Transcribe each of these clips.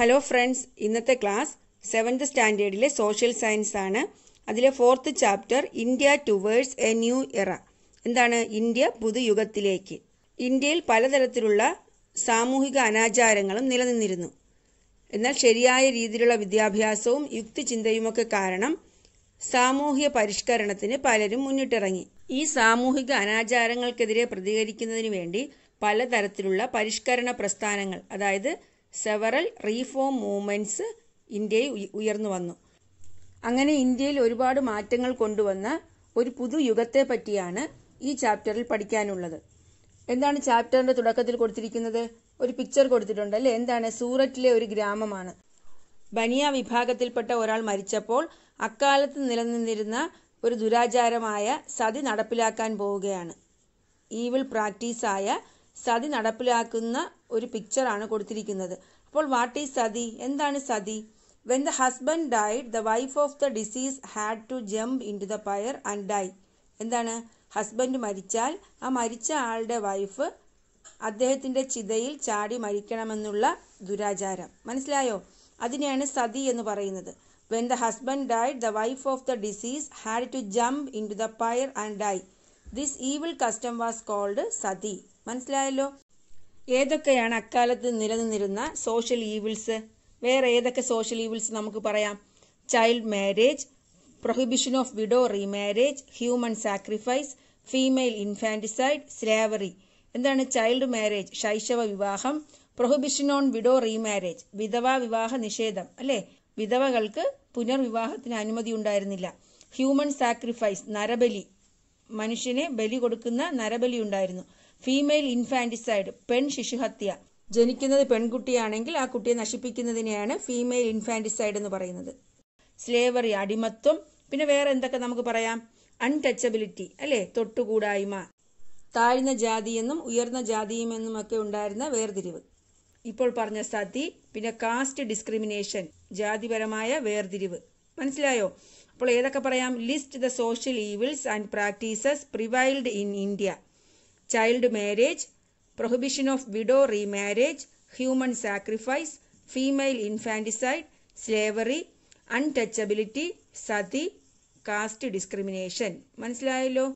Hello friends ഇന്നത്തെ class seventh സ്റ്റാൻഡേർഡിലെ social science ആണ് അതിലെ fourth chapter India towards a new era എന്താണ് ഇന്ത്യ പുതുയുഗത്തിലേക്ക് ഇന്ത്യയിൽ പലതരത്തിലുള്ള സാമൂഹിക അനാചാരങ്ങളും നിലനിന്നിരുന്നു എന്നാൽ ശരിയായ രീതിയിലുള്ള വിദ്യാഭ്യാസവും യുക്തിചിന്തയുമൊക്കെ കാരണം സാമൂഹ്യ പരിഷ്കരണത്തിന് പലരും മുന്നിട്ടിറങ്ങി ഈ സാമൂഹിക അനാചാരങ്ങൾക്കെതിരെ പ്രതികരിക്കുന്നതിന് വേണ്ടി പലതരത്തിലുള്ള പരിഷ്കരണ പ്രസ്ഥാനങ്ങൾ അതായത് സെവറൽ റീഫോം മൂവ്മെൻറ്റ്സ് ഇന്ത്യയിൽ ഉയർന്നു വന്നു അങ്ങനെ ഇന്ത്യയിൽ ഒരുപാട് മാറ്റങ്ങൾ കൊണ്ടുവന്ന ഒരു പുതു യുഗത്തെ പറ്റിയാണ് ഈ ചാപ്റ്ററിൽ പഠിക്കാനുള്ളത് എന്താണ് ചാപ്റ്ററിന്റെ തുടക്കത്തിൽ കൊടുത്തിരിക്കുന്നത് ഒരു പിക്ചർ കൊടുത്തിട്ടുണ്ട് അല്ലെ എന്താണ് സൂററ്റിലെ ഒരു ഗ്രാമമാണ് ബനിയ വിഭാഗത്തിൽപ്പെട്ട ഒരാൾ മരിച്ചപ്പോൾ അക്കാലത്ത് നിലനിന്നിരുന്ന ഒരു ദുരാചാരമായ സതി നടപ്പിലാക്കാൻ പോവുകയാണ് ഈവിൾ പ്രാക്ടീസായ സതി നടപ്പിലാക്കുന്ന ഒരു പിക്ചറാണ് കൊടുത്തിരിക്കുന്നത് അപ്പോൾ വാട്ട് ഈസ് സതി എന്താണ് sati when the husband died the wife of the disease had to jump in to the pyre and die എന്താണ് ഹസ്ബൻഡ് മരിച്ചാൽ ആ മരിച്ച ആളുടെ വൈഫ് അദ്ദേഹത്തിൻ്റെ ചിതയിൽ ചാടി മരിക്കണമെന്നുള്ള ദുരാചാരം മനസ്സിലായോ അതിനെയാണ് സതി എന്ന് പറയുന്നത് when the husband died the wife of the disease had to jump in to the pyre and die this evil custom was called sati മനസ്സിലായല്ലോ ഏതൊക്കെയാണ് അക്കാലത്ത് നിലനിന്നിരുന്ന സോഷ്യൽ ഈവിൾസ് വേറെ ഏതൊക്കെ സോഷ്യൽ ഈവിൾസ് നമുക്ക് പറയാം child marriage prohibition of widow remarriage human sacrifice female infanticide slavery എന്താണ് child marriage ശൈശവ വിവാഹം പ്രൊഹിബിഷൻ ഓൺ വിഡോ റീമാരേജ് വിധവാ വിവാഹ നിഷേധം അല്ലേ വിധവകൾക്ക് പുനർവിവാഹത്തിന് അനുമതി ഉണ്ടായിരുന്നില്ല ഹ്യൂമൻ സാക്രിഫൈസ് നരബലി മനുഷ്യനെ ബലി കൊടുക്കുന്ന നരബലി ഉണ്ടായിരുന്നു ഫീമെയിൽ ഇൻഫാൻറ്റിസൈഡ് പെൺ ശിശുഹത്യ ജനിക്കുന്നത് പെൺകുട്ടിയാണെങ്കിൽ ആ കുട്ടിയെ നശിപ്പിക്കുന്നതിനെയാണ് ഫീമെയിൽ ഇൻഫാൻറ്റിസൈഡ് എന്ന് പറയുന്നത് സ്ലേവറി അടിമത്വം പിന്നെ വേറെ എന്തൊക്കെ നമുക്ക് പറയാം അൺടച്ചബിലിറ്റി അല്ലേ തൊട്ടുകൂടായ്മ താഴ്ന്ന ജാതിയെന്നും ഉയർന്ന ജാതിയുമെന്നും ഒക്കെ ഉണ്ടായിരുന്ന വേർതിരിവ് ഇപ്പോൾ പറഞ്ഞ സതി പിന്നെ കാസ്റ്റ് ഡിസ്ക്രിമിനേഷൻ ജാതിപരമായ വേർതിരിവ് മനസ്സിലായോ അപ്പോൾ ഏതൊക്കെ പറയാം list the social evils and practices prevailed in India child marriage prohibition of widow remarriage human sacrifice female infanticide slavery untouchability sati caste discrimination മനസ്സിലായല്ലോ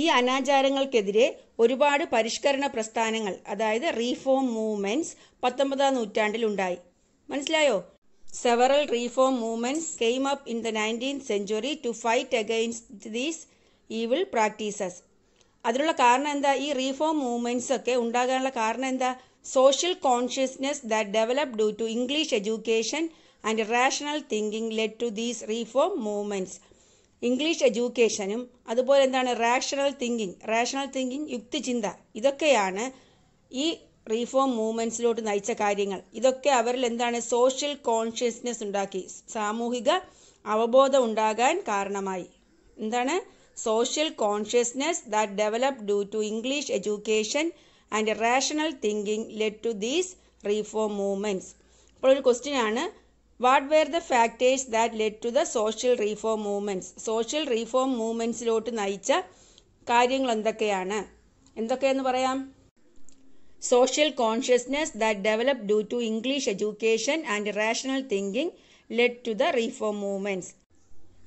ഈ അനാചാരങ്ങൾക്കെതിരെ ഒരുപാട് പരിഷ്കരണ പ്രസ്ഥാനങ്ങൾ അതായത് റീഫോം മൂവ്മെന്റ്സ് പത്തൊമ്പതാം നൂറ്റാണ്ടിൽ ഉണ്ടായി മനസ്സിലായോ several reform movements came up in the nineteen century to fight against these evil practices അതിനുള്ള കാരണം എന്താ ഈ റീഫോം മൂവ്മെന്റ്സ് ഒക്കെ ഉണ്ടാകാനുള്ള കാരണം എന്താ social consciousness that developed due to English education and rational thinking led to these reform movements English എഡ്യൂക്കേഷനും അതുപോലെ എന്താണ് റാഷണൽ തിങ്കിങ് റാഷണൽ തിങ്കിങ് യുക്തിചിന്ത ഇതൊക്കെയാണ് ഈ റീഫോം മൂവ്മെന്റ്സിലോട്ട് നയിച്ച കാര്യങ്ങൾ ഇതൊക്കെ അവരിൽ എന്താണ് സോഷ്യൽ കോൺഷ്യസ്നെസ് ഉണ്ടാക്കി സാമൂഹിക അവബോധം ഉണ്ടാകാൻ കാരണമായി എന്താണ് social consciousness that developed due to English education and rational thinking led to these reform movements. അപ്പോൾ ഒരു ക്വസ്റ്റ്യൻ ആണ് what were the factors that led to the social reform movements social reform മൂവ്മെൻറ്റ്സിലോട്ട് നയിച്ച കാര്യങ്ങൾ എന്തൊക്കെയാണ് എന്തൊക്കെയെന്ന് പറയാം social consciousness that develop due to English education and rational thinking led to the reform movements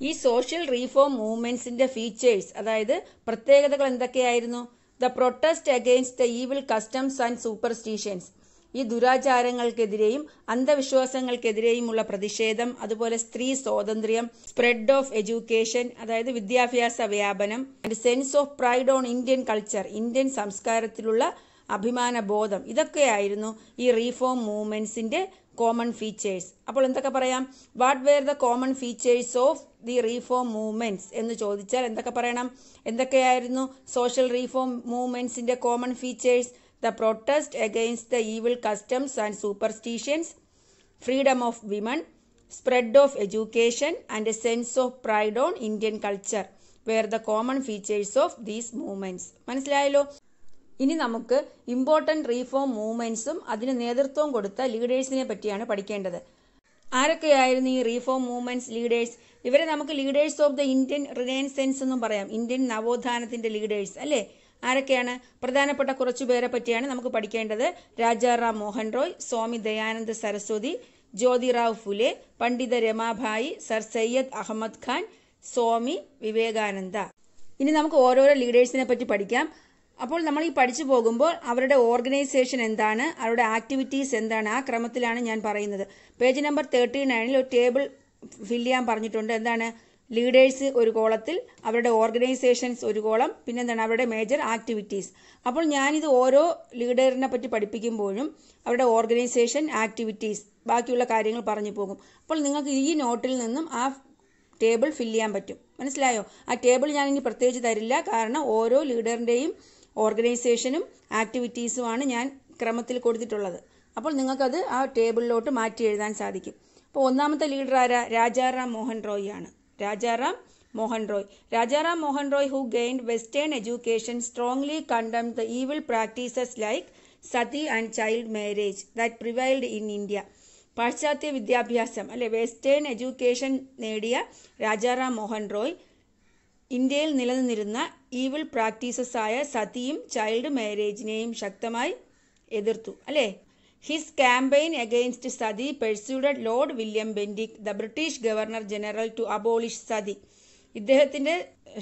ഈ സോഷ്യൽ റീഫോം മൂവ്മെന്റ്സിന്റെ features അതായത് പ്രത്യേകതകൾ എന്തൊക്കെയായിരുന്നു the protest against the evil customs and superstitions ഈ ദുരാചാരങ്ങൾക്കെതിരെയും അന്ധവിശ്വാസങ്ങൾക്കെതിരെയുമുള്ള പ്രതിഷേധം അതുപോലെ സ്ത്രീ സ്വാതന്ത്ര്യം സ്പ്രെഡ് ഓഫ് എഡ്യൂക്കേഷൻ അതായത് വിദ്യാഭ്യാസ വ്യാപനം and sense of pride on Indian culture Indian സംസ്കാരത്തിലുള്ള അഭിമാനബോധം ഇതൊക്കെയായിരുന്നു ഈ റീഫോം മൂവ്മെന്റ്സിന്റെ കോമൺ ഫീച്ചേഴ്സ് അപ്പോൾ എന്തൊക്കെ പറയാം what were the common features of the reform movements എന്ന് ചോദിച്ചാൽ എന്തൊക്കെ പറയണം എന്തൊക്കെയായിരുന്നു സോഷ്യൽ റീഫോം മൂവ്മെന്റ്സിന്റെ common features the protest against the evil customs and superstitions freedom of women spread of education and a sense of pride on Indian culture were the common features of these movements മനസ്സിലായല്ലോ ഇനി നമുക്ക് important reform മൂവ്മെൻറ്റ്സും അതിന് നേതൃത്വം കൊടുത്ത ലീഡേഴ്സിനെ പറ്റിയാണ് പഠിക്കേണ്ടത് ആരൊക്കെയായിരുന്നു ഈ reform movements leaders ഇവരെ നമുക്ക് leaders of the Indian renaissance എന്നും പറയാം ഇന്ത്യൻ നവോത്ഥാനത്തിൻ്റെ ലീഡേഴ്സ് അല്ലേ ആരൊക്കെയാണ് പ്രധാനപ്പെട്ട കുറച്ചു പേരെ പറ്റിയാണ് നമുക്ക് പഠിക്കേണ്ടത് രാജാറാം മോഹൻ റോയ് സ്വാമി ദയാനന്ദ് സരസ്വതി ജ്യോതിറാവ് ഫുലെ പണ്ഡിത രമാഭായി സർ സയ്യദ് അഹമ്മദ് ഖാൻ സ്വാമി വിവേകാനന്ദ ഇനി നമുക്ക് ഓരോരോ ലീഡേഴ്സിനെ പറ്റി പഠിക്കാം അപ്പോൾ നമ്മൾ ഈ പഠിച്ചു പോകുമ്പോൾ അവരുടെ ഓർഗനൈസേഷൻ എന്താണ് അവരുടെ ആക്ടിവിറ്റീസ് എന്താണ് ആ ക്രമത്തിലാണ് ഞാൻ പറയുന്നത് പേജ് നമ്പർ തേർട്ടി നയനിൽ ഒരു ടേബിൾ ഫിൽ ചെയ്യാൻ പറഞ്ഞിട്ടുണ്ട് എന്താണ് ലീഡേഴ്സ് ഒരു കോളത്തിൽ അവരുടെ ഓർഗനൈസേഷൻസ് ഒരു കോളം പിന്നെ എന്താണ് അവരുടെ മേജർ ആക്ടിവിറ്റീസ് അപ്പോൾ ഞാനിത് ഓരോ ലീഡറിനെ പറ്റി പഠിപ്പിക്കുമ്പോഴും അവരുടെ ഓർഗനൈസേഷൻ ആക്ടിവിറ്റീസ് ബാക്കിയുള്ള കാര്യങ്ങൾ പറഞ്ഞു പോകും അപ്പോൾ നിങ്ങൾക്ക് ഈ നോട്ടിൽ നിന്നും ആ ടേബിൾ ഫില്ല് ചെയ്യാൻ പറ്റും മനസ്സിലായോ ആ ടേബിൾ ഞാൻ ഇനി പ്രത്യേകിച്ച് തരില്ല കാരണം ഓരോ ലീഡറിൻ്റെയും ഓർഗനൈസേഷനും ആക്ടിവിറ്റീസുമാണ് ഞാൻ ക്രമത്തിൽ കൊടുത്തിട്ടുള്ളത് അപ്പോൾ നിങ്ങൾക്കത് ആ ടേബിളിലോട്ട് മാറ്റി എഴുതാൻ സാധിക്കും അപ്പോൾ ഒന്നാമത്തെ ലീഡർ ആരാ രാജാറാം മോഹൻ റോയ് ആണ് Rajaram Mohan Roy Rajaram Mohan Roy who gain western education strongly condemn the evil practices like sati and child marriage that prevailed in India പാശ്ചാത്യ വിദ്യാഭ്യാസം അല്ലെ വെസ്റ്റേൺ എഡ്യൂക്കേഷൻ നേടിയ രാജാറാം മോഹൻ റോയ് ഇന്ത്യയിൽ നിലനിന്നിരുന്ന ഈവിൾ പ്രാക്ടീസസായ സതിയും ചൈൽഡ് മാരേജിനെയും ശക്തമായി എതിർത്തു അല്ലേ his campaign against sati persuaded Lord William Bentinck the British governor general to abolish sati ഇദ്ദേഹത്തിൻ്റെ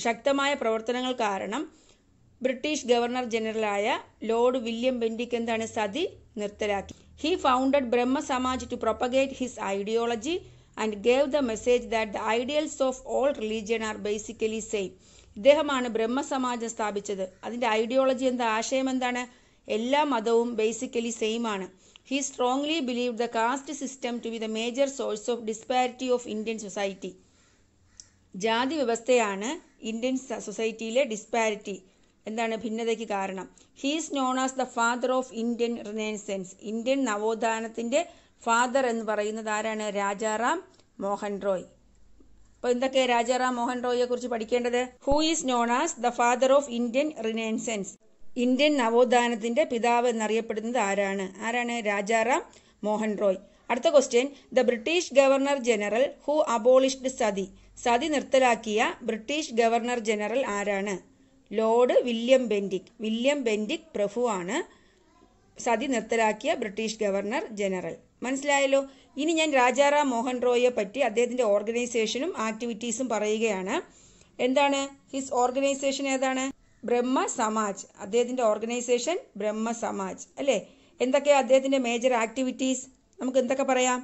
ശക്തമായ പ്രവർത്തനങ്ങൾ കാരണം ബ്രിട്ടീഷ് ഗവർണർ ജനറലായ ലോർഡ് വില്യം ബെൻഡിക് എന്താണ് സതി നിർത്തലാക്കി he founded Brahmo Samaj to propagate his ideology and gave the message that the ideals of all religion are basically same ഇദ്ദേഹമാണ് ബ്രഹ്മസമാജം സ്ഥാപിച്ചത് അതിൻ്റെ ഐഡിയോളജി എന്താ ആശയം എന്താണ് എല്ലാ മതവും ബേസിക്കലി സെയിം ആണ് he strongly believe the caste system to be the major source of disparity of Indian society ജാതി വ്യവസ്ഥയാണ് ഇന്ത്യൻ സൊസൈറ്റിയിലെ ഡിസ്പാരിറ്റി എന്താണ് ഭിന്നതയ്ക്ക് കാരണം he's known as the father of Indian renaissance Indian നവോത്ഥാനത്തിൻ്റെ ഫാദർ എന്ന് പറയുന്നത് ആരാണ് രാജാറാം മോഹൻ റോയ് അപ്പോൾ എന്തൊക്കെ രാജാറാം മോഹൻ റോയിയെ കുറിച്ച് പഠിക്കേണ്ടത് who is known as the father of Indian renaissance Indian നവോത്ഥാനത്തിന്റെ പിതാവ് എന്നറിയപ്പെടുന്നത് ആരാണ് ആരാണ് രാജാറാം മോഹൻ റോയ് അടുത്ത question the British governor general who abolished sati sati നിർത്തലാക്കിയ ബ്രിട്ടീഷ് ഗവർണർ ജനറൽ ആരാണ് Lord William Bentinck William Bentinck പ്രഭു ആണ് സതി നിർത്തലാക്കിയ ബ്രിട്ടീഷ് ഗവർണർ ജനറൽ മനസ്സിലായല്ലോ ഇനി ഞാൻ രാജാറാം മോഹൻ റോയിയെ പറ്റി അദ്ദേഹത്തിന്റെ ഓർഗനൈസേഷനും ആക്ടിവിറ്റീസും പറയുകയാണ് എന്താണ് ഹിസ് ഓർഗനൈസേഷൻ ഏതാണ് ബ്രഹ്മ സമാജ് അദ്ദേഹത്തിന്റെ ഓർഗനൈസേഷൻ ബ്രഹ്മ സമാജ് അല്ലേ എന്തൊക്കെയാണ് അദ്ദേഹത്തിന്റെ മേജർ ആക്ടിവിറ്റീസ് നമുക്ക് എന്തൊക്കെ പറയാം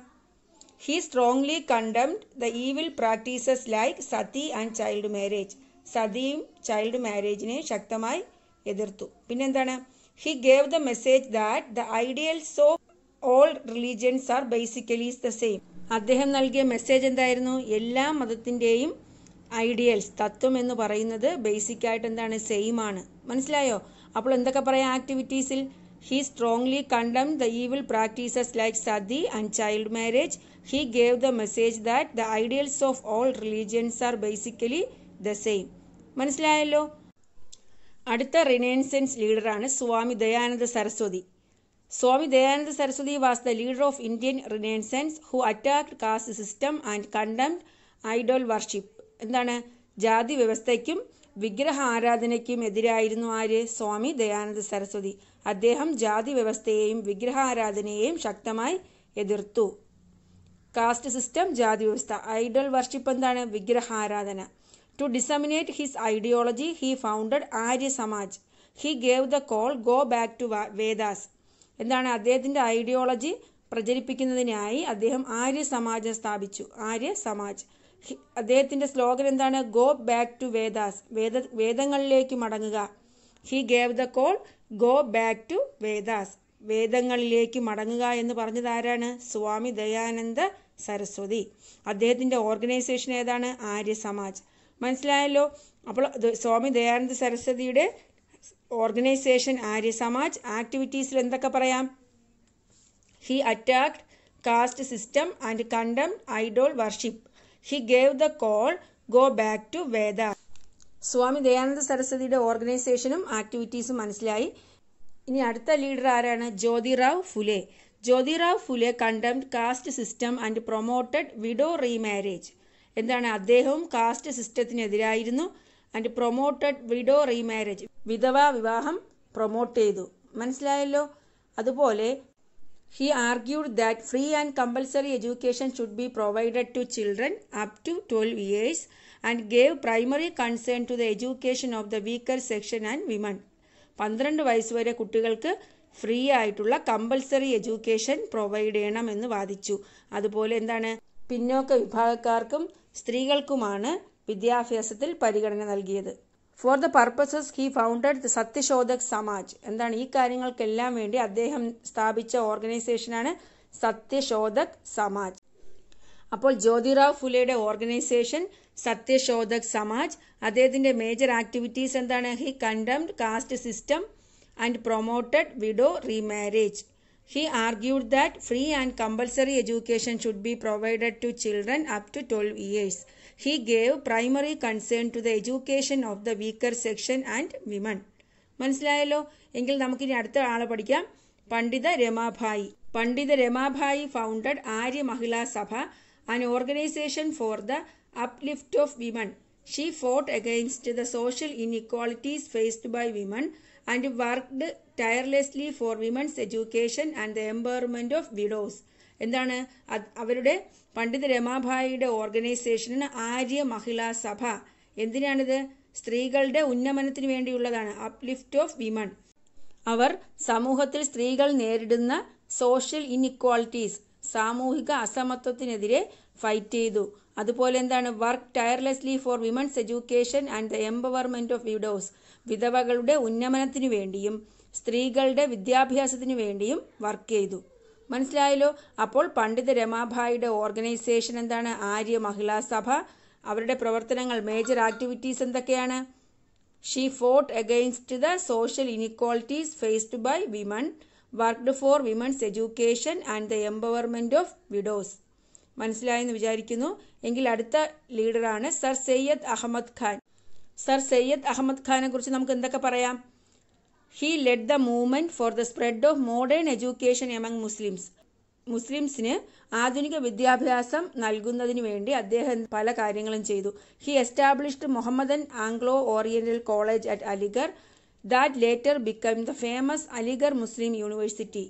he strongly condemned the evil practices like sati and child marriage സതിയും ചൈൽഡ് മാരേജിനെ ശക്തമായി എതിർത്തു പിന്നെന്താണ് He gave the message that the ideals of all religions are basically the same. അദ്ദേഹം നൽകിയ മെസ്സേജ് എന്തായിരുന്നു എല്ലാ മതത്തിൻ്റെയും ഐഡിയൽസ് തത്വം എന്ന് പറയുന്നത് ബേസിക് ആയിട്ട് എന്താണ് സെയിം ആണ് മനസ്സിലായോ അപ്പോൾ എന്തൊക്കെ പറയാം ആക്ടിവിറ്റീസിൽ he strongly condemn the evil practices like sati and child marriage he gave the message that the ideals of all religions are basically the same മനസ്സിലായല്ലോ അടുത്ത റിനൈൻസൻസ് ലീഡറാണ് Swami Dayananda Saraswati Swami Dayananda Saraswati was the leader of Indian renaissance who attacked caste system and contempt idol worship എന്താണ് ജാതി വ്യവസ്ഥയ്ക്കും വിഗ്രഹ ആരാധനയ്ക്കും എതിരായിരുന്നു ആര് സ്വാമി ദയാനന്ദ സരസ്വതി അദ്ദേഹം ജാതി വ്യവസ്ഥയെയും വിഗ്രഹ ആരാധനയെയും ശക്തമായി എതിർത്തു കാസ്റ്റ് സിസ്റ്റം ജാതി വ്യവസ്ഥ ഐഡൽ വർഷിപ്പ് എന്താണ് വിഗ്രഹാരാധന to disseminate his ideology he founded Arya Samaj he gave the call go back to Vedas എന്താണ് അദ്ദേഹത്തിൻ്റെ ഐഡിയോളജി പ്രചരിപ്പിക്കുന്നതിനായി അദ്ദേഹം ആര്യ സമാജം സ്ഥാപിച്ചു ആര്യ സമാജ് അദ്ദേഹത്തിൻ്റെ സ്ലോഗൻ എന്താണ് go back to Vedas Veda വേദങ്ങളിലേക്ക് മടങ്ങുക he gave the call go back to Vedas വേദങ്ങളിലേക്ക് മടങ്ങുക എന്ന് പറഞ്ഞത് ആരാണ് സ്വാമി ദയാനന്ദ സരസ്വതി അദ്ദേഹത്തിൻ്റെ ഓർഗനൈസേഷൻ ഏതാണ് ആര്യ സമാജ് മനസ്സിലായല്ലോ അപ്പോൾ സ്വാമി ദയാനന്ദ സരസ്വതിയുടെ ഓർഗനൈസേഷൻ ആര്യ സമാജ് ആക്ടിവിറ്റീസിൽ എന്തൊക്കെ പറയാം he attacked caste system and condemn idol worship he gave the call go back to Veda Swami Dayananda സരസ്വതിയുടെ ഓർഗനൈസേഷനും ആക്ടിവിറ്റീസും മനസ്സിലായി ഇനി അടുത്ത ലീഡർ ആരാണ് Jyotirao Phule Jyotirao Phule condemned caste system and promoted widow remarriage എന്താണ് അദ്ദേഹവും കാസ്റ്റ് സിസ്റ്റത്തിനെതിരായിരുന്നു ആൻഡ് പ്രൊമോട്ടഡ് വിഡോ റീമാരേജ് വിധവാ വിവാഹം പ്രൊമോട്ട് ചെയ്തു മനസ്സിലായല്ലോ അതുപോലെ he argued that free and compulsory education should be provided to children up to twelve years and gave primary concern to the education of the weaker section and women പന്ത്രണ്ട് വരെ കുട്ടികൾക്ക് free ആയിട്ടുള്ള compulsory education provide ചെയ്യണം എന്ന് വാദിച്ചു അതുപോലെ എന്താണ് പിന്നോക്ക വിഭാഗക്കാർക്കും സ്ത്രീകൾക്കുമാണ് വിദ്യാഭ്യാസത്തിൽ പരിഗണന നൽകിയത് for the purposes he founded the Satyashodhak Samaj എന്താണ് ഈ കാര്യങ്ങൾക്കെല്ലാം വേണ്ടി അദ്ദേഹം സ്ഥാപിച്ച ഓർഗനൈസേഷനാണ് സത്യശോധക് സമാജ് അപ്പോൾ ജ്യോതിറാവ് ഫുലെയുടെ ഓർഗനൈസേഷൻ സത്യശോധക് സമാജ് അദ്ദേഹത്തിന്റെ മേജർ ആക്ടിവിറ്റീസ് എന്താണ് he condemned caste system and promoted widow remarriage He argued that free and compulsory education should be provided to children up to 12 years. He gave primary concern to the education of the weaker section and women. മനസ്സിലായല്ലോ എങ്കിൽ നമുക്കിനി അടുത്ത ആളെ പഠിക്കാം പണ്ഡിത രമാഭായി പണ്ഡിത Ramabai founded Arya Mahila Sabha an organisation for the uplift of women she fought against the social inequalities faced by women and worked tirelessly for women's education and the empowerment of widows എന്താണ് അവരുടെ പണ്ഡിത രമാഭായിയുടെ ഓർഗനൈസേഷനാണ് ആര്യ മഹിളാ സഭ എന്തിനാണിത് സ്ത്രീകളുടെ ഉന്നമനത്തിന് വേണ്ടിയുള്ളതാണ് അപ്ലിഫ്റ്റ് ഓഫ് വിമൺ അവർ സമൂഹത്തിൽ സ്ത്രീകൾ നേരിടുന്ന സോഷ്യൽ ഇൻഇക്വാളിറ്റീസ് സാമൂഹിക അസമത്വത്തിനെതിരെ ഫൈറ്റ് ചെയ്തു അതുപോലെ എന്താണ് work tirelessly for women's education and the empowerment of widows വിധവകളുടെ ഉന്നമനത്തിനു വേണ്ടിയും സ്ത്രീകളുടെ വിദ്യാഭ്യാസത്തിനു വേണ്ടിയും വർക്ക് ചെയ്തു മനസ്സിലായല്ലോ അപ്പോൾ പണ്ഡിത രമാഭായിയുടെ ഓർഗനൈസേഷൻ എന്താണ് ആര്യ മഹിളാ സഭ അവരുടെ പ്രവർത്തനങ്ങൾ മേജർ ആക്ടിവിറ്റീസ് എന്തൊക്കെയാണ് she fought against the social inequalities faced by women worked for women's education and the empowerment of widows മനസ്സിലായെന്ന് വിചാരിക്കുന്നു എങ്കിൽ അടുത്ത ലീഡറാണ് സർ സയ്യദ് അഹമ്മദ് ഖാൻ സർ സയ്യദ് അഹമ്മദ് ഖാനെ കുറിച്ച് നമുക്ക് എന്തൊക്കെ പറയാം he led the movement for the spread of modern education among Muslims മുസ്ലിംസിന് ആധുനിക വിദ്യാഭ്യാസം നൽകുന്നതിന് വേണ്ടി അദ്ദേഹം പല കാര്യങ്ങളും ചെയ്തു he established Mohammedan Anglo Oriental college at Aligarh that later became the famous Aligarh Muslim University.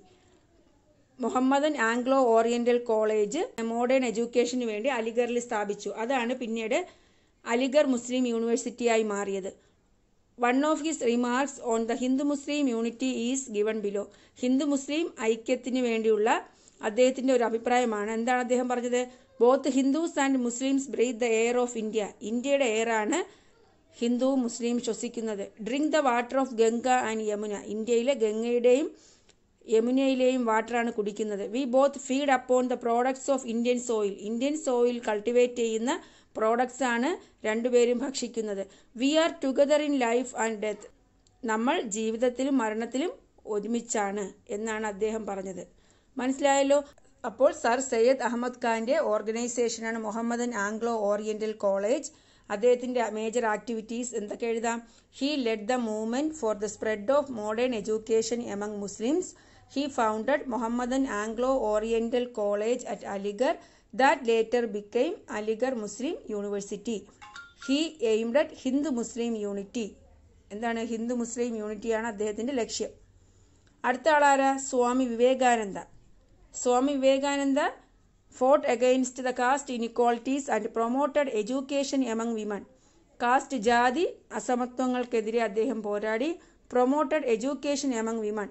Mohammedan Anglo Oriental College modern എഡ്യൂക്കേഷന് വേണ്ടി അലിഗറിൽ സ്ഥാപിച്ചു അതാണ് പിന്നീട് അലിഗർ മുസ്ലിം യൂണിവേഴ്സിറ്റിയായി മാറിയത് one of his remarks on the Hindu Muslim unity is given below ഹിന്ദു മുസ്ലിം ഐക്യത്തിന് വേണ്ടിയുള്ള അദ്ദേഹത്തിൻ്റെ ഒരു അഭിപ്രായമാണ് എന്താണ് അദ്ദേഹം പറഞ്ഞത് both Hindus and Muslims breathe the air of India ഇന്ത്യയുടെ എയർ ആണ് ഹിന്ദു മുസ്ലിം ശ്വസിക്കുന്നത് drink the water of Ganga and Yamuna ഇന്ത്യയിലെ ഗംഗയുടെയും യമുനയിലെയും വാട്ടറാണ് കുടിക്കുന്നത് we both feed upon the products of Indian soil Indian soil cultivate ചെയ്യുന്ന പ്രോഡക്ട്സ് ആണ് രണ്ടുപേരും ഭക്ഷിക്കുന്നത് we are together in life and death നമ്മൾ ജീവിതത്തിലും മരണത്തിലും ഒരുമിച്ചാണ് എന്നാണ് അദ്ദേഹം പറഞ്ഞത് മനസ്സിലായല്ലോ അപ്പോൾ സർ സയ്യദ് അഹമ്മദ് ഖാന്റെ ഓർഗനൈസേഷനാണ് മുഹമ്മദൻ ആംഗ്ലോ ഓറിയന്റൽ കോളേജ് അദ്ദേഹത്തിൻ്റെ മേജർ ആക്ടിവിറ്റീസ് എന്തൊക്കെ എഴുതാം he led the movement for the spread of modern education among Muslims he founded Mohammedan Anglo Oriental college at Aligarh that later became Aligarh Muslim university he aimed at Hindu Muslim unity എന്താണ് ഹിന്ദു മുസ്ലിം യൂണിറ്റിയാണ് അദ്ദേഹത്തിൻ്റെ ലക്ഷ്യം അടുത്ത ആളാരാ Swami Vivekananda Swami Vivekananda fought against the caste inequalities and promoted education among women caste ജാതി അസമത്വങ്ങൾക്കെതിരെ അദ്ദേഹം പോരാടി പ്രൊമോട്ടഡ് എഡ്യൂക്കേഷൻ എമംഗ് വിമൺ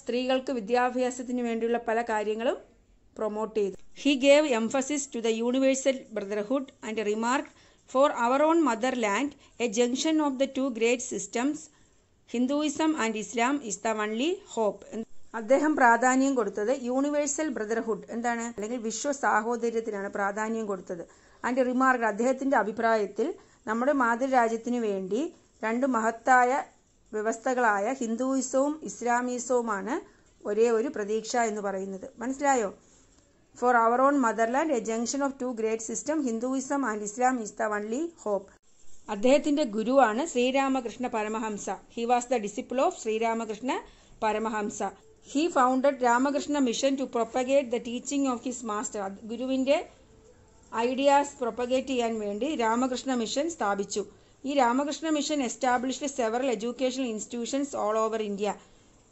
സ്ത്രീകൾക്ക് വിദ്യാഭ്യാസത്തിന് വേണ്ടിയുള്ള പല കാര്യങ്ങളും പ്രൊമോട്ട് ചെയ്തു he gave emphasis to the universal brotherhood and remark for our own motherland a junction of the two great systems Hinduism and Islam is the only hope അദ്ദേഹം പ്രാധാന്യം കൊടുത്തത് universal brotherhood എന്താണ് അല്ലെങ്കിൽ വിശ്വ സാഹോദര്യത്തിനാണ് പ്രാധാന്യം കൊടുത്തത് അതിൻ്റെ remark അദ്ദേഹത്തിന്റെ അഭിപ്രായത്തിൽ നമ്മുടെ മാതൃരാജ്യത്തിനു വേണ്ടി രണ്ട് മഹത്തായ വ്യവസ്ഥകളായ ഹിന്ദുയിസവും ഇസ്ലാമിസവുമാണ് ഒരേ ഒരു പ്രതീക്ഷ എന്ന് പറയുന്നത് മനസ്സിലായോ four our on motherland A junction of two great system Hinduism and Islam is the only hope അദ്ദേഹത്തിന്റെ ഗുരുവാണ് Sri Ramakrishna പരമഹംസ he was the disciple of Sri Ramakrishna പരമഹംസ he founded Ramakrishna mission to propagate the teaching of his master ഗുരുവിൻ്റെ ideas propagate ചെയ്യാൻ വേണ്ടി Ramakrishna mission സ്ഥാപിച്ചു ഈ Ramakrishna mission established several educational institutions all over India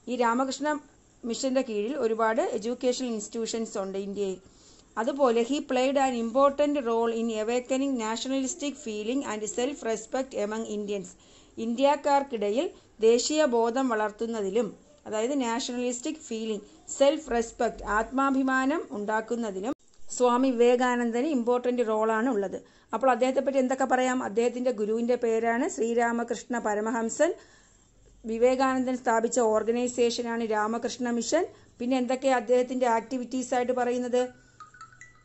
ഈ രാമകൃഷ്ണ മിഷന്റെ കീഴിൽ ഒരുപാട് എഡ്യൂക്കേഷണൽ ഇൻസ്റ്റിറ്റ്യൂഷൻസ് ഉണ്ട് ഇന്ത്യയിൽ അതുപോലെ he played an important role in awakening nationalistic feeling and self respect among Indians ഇന്ത്യക്കാർക്കിടയിൽ ദേശീയ ബോധം വളർത്തുന്നതിലും അതായത് നാഷണലിസ്റ്റിക് ഫീലിംഗ് സെൽഫ് റെസ്പെക്ട് ആത്മാഭിമാനം ഉണ്ടാക്കുന്നതിനും സ്വാമി വിവേകാനന്ദന് ഇമ്പോർട്ടൻ്റ് റോളാണ് ഉള്ളത് അപ്പോൾ അദ്ദേഹത്തെ പറ്റി എന്തൊക്കെ പറയാം അദ്ദേഹത്തിൻ്റെ ഗുരുവിൻ്റെ പേരാണ് ശ്രീരാമകൃഷ്ണ പരമഹംസൻ വിവേകാനന്ദൻ സ്ഥാപിച്ച ഓർഗനൈസേഷനാണ് രാമകൃഷ്ണ മിഷൻ പിന്നെ എന്തൊക്കെ അദ്ദേഹത്തിൻ്റെ ആക്ടിവിറ്റീസ് ആയിട്ട് പറയുന്നത്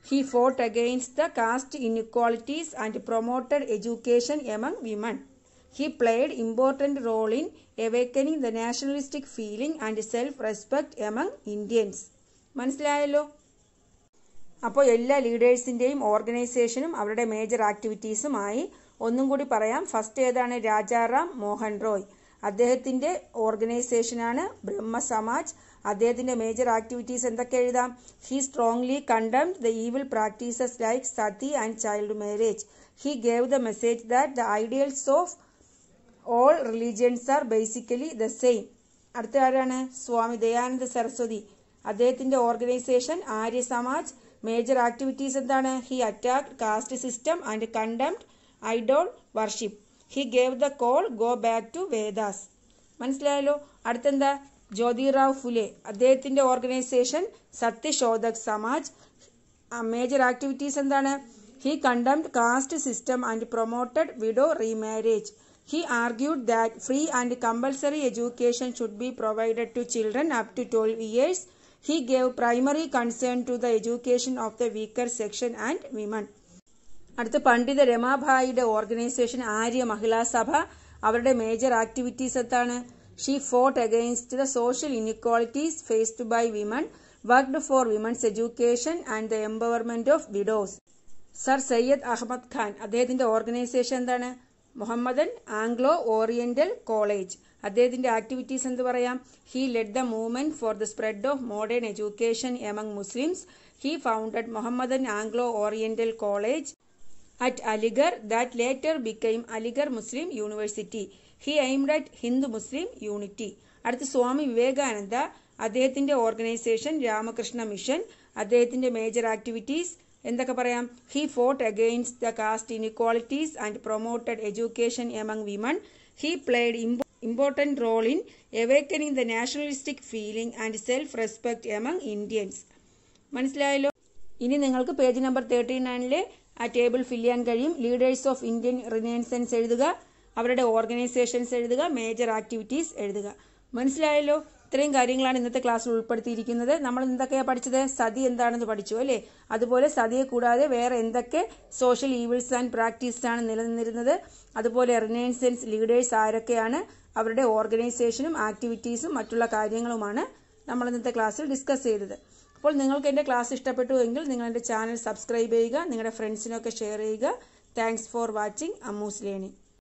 he fought against the caste inequalities and promoted education among women he played important role in awakening the nationalistic feeling and self respect among Indians മനസ്സിലായല്ലോ അപ്പോൾ എല്ലാ ലീഡേഴ്സിൻ്റെയും ഓർഗനൈസേഷനും അവരുടെ മേജർ ആക്ടിവിറ്റീസുമായി ഒന്നും കൂടി പറയാം ഫസ്റ്റ് ഏതാണ് രാജാറാം മോഹൻ റോയ് അദ്ദേഹത്തിൻ്റെ ഓർഗനൈസേഷനാണ് ബ്രഹ്മ സമാജ് അദ്ദേഹത്തിൻ്റെ മേജർ ആക്ടിവിറ്റീസ് എന്തൊക്കെ എഴുതാം he strongly condemned the evil practices like sati and child marriage he gave the message that the ideals of all religions are basically the same അടുത്ത ആരാണ് സ്വാമി ദയാനന്ദ സരസ്വതി അദ്ദേഹത്തിന്റെ organisation Arya Samaj major activities എന്താണ് he attack caste system and contempt idol worship he gave the call go back to Vedas മനസ്സിലായല്ലോ അടുത്തെന്താ ജ്യോതിറാവ് ഫുലെ അദ്ദേഹത്തിന്റെ organisation Satyashodhak Samaj major activities എന്താണ് he contempt cast system and promoted widow remarriage He argued that free and compulsory education should be provided to children up to 12 years. He gave primary concern to the education of the weaker section and women. അടുത്ത പണ്ഡിത രമാഭായിയുടെ organisation Arya Mahila Sabha അവരുടെ major activities എന്താണ് she fought against the social inequalities faced by women worked for women's education and the empowerment of widows sir Syed Ahmed Khan അദ്ദേഹത്തിന്റെ organisation എന്താണ് Mohammedan Anglo Oriental college അദ്ദേഹത്തിന്റെ activities എന്ത് പറയാം he led the movement for the spread of modern education among Muslims he founded Mohammedan Anglo Oriental college at Aligarh that later became Aligarh Muslim university he aimed at Hindu Muslim unity അടുത്ത് സ്വാമി വിവേകാനന്ദ അദ്ദേഹത്തിന്റെ organisation Ramakrishna mission അദ്ദേഹത്തിന്റെ major activities എന്തൊക്കെ പറയാം he fought against the caste inequalities and promoted education among women he played important role in awakening the nationalistic feeling and self respect among Indians മനസ്സിലായല്ലോ ഇനി നിങ്ങൾക്ക് page number thirty നയനിലെ ആ table fill ചെയ്യാൻ കഴിയും leaders of Indian റിനയൻസൻസ് എഴുതുക അവരുടെ organisations എഴുതുക major activities എഴുതുക മനസ്സിലായല്ലോ ഇത്രയും കാര്യങ്ങളാണ് ഇന്നത്തെ ക്ലാസ്സിൽ ഉൾപ്പെടുത്തിയിരിക്കുന്നത് നമ്മൾ എന്തൊക്കെയാണ് പഠിച്ചത് സതി എന്താണെന്ന് പഠിച്ചു അല്ലേ അതുപോലെ സതിയെ കൂടാതെ വേറെ എന്തൊക്കെ സോഷ്യൽ ഈവിൾസ് ആൻഡ് പ്രാക്ടീസ് ആണ് നിലനിന്നിരുന്നത് അതുപോലെ റിനൈൻസൻസ് ലീഡേഴ്സ് ആരൊക്കെയാണ് അവരുടെ ഓർഗനൈസേഷനും ആക്ടിവിറ്റീസും മറ്റുള്ള കാര്യങ്ങളുമാണ് നമ്മൾ ഇന്നത്തെ ക്ലാസ്സിൽ ഡിസ്കസ് ചെയ്തത് അപ്പോൾ നിങ്ങൾക്ക് എൻ്റെ ക്ലാസ് ഇഷ്ടപ്പെട്ടു എങ്കിൽ നിങ്ങൾ എൻ്റെ ചാനൽ സബ്സ്ക്രൈബ് ചെയ്യുക നിങ്ങളുടെ ഫ്രണ്ട്സിനൊക്കെ ഷെയർ ചെയ്യുക thanks for watching Ammu's learning